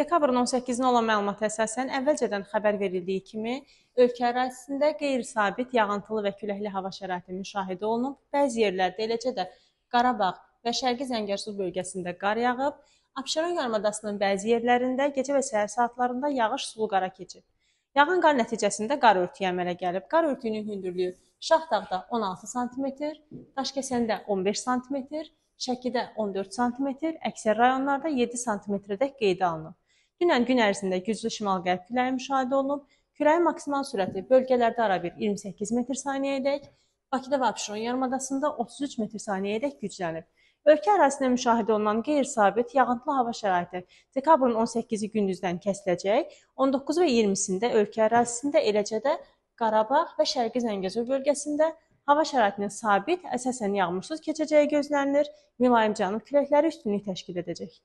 Dekabrın 18-nə olan məlumata əsasən əvvəlcədən xəbər verildiyi kimi ölkə ərazisində qeyri-sabit yağıntılı və küləkli hava şəraiti müşahidə olunub. Bəzi yerlərdə eləcə də Qarabağ və Şərqi Zəngəzur bölgəsində qar yağıb. Abşeron yarımadasının bəzi yerlərində gecə və səhər saatlarında yağış sulu qara keçib. Yağan qar nəticəsində qar örtüyü əmələ gəlib. Qar örtüyünün hündürlüyü Şahdağda 16 sm, Daşkəsəndə 15 sm, Şəkidə 14 sm, əksər rayonlarda 7 sm-dək qeydə alınıb. Dünən gün ərzində güclü şimal-qərb küləyi müşahidə olunub. Küləyin maksimal sürəti bölgələrdə arabir 28 metr/saniyəyədək, Bakıda və Abşeron yarımadasında 33 metr/saniyəyədək güclənib. Ölkə ərazisində müşahidə olunan qeyri-sabit yağıntılı hava şəraiti dekabrın 18-i gündüzdən kəsiləcək, 19 və 20-sində ölkə ərazisində, eləcə də Qarabağ və Şərqi Zəngəzur bölgəsində hava şəraitinin sabit, əsasən yağmursuz keçəcəyi gözlənilir. Mülayim cənub küləkləri üstünlük təşkil edəcək.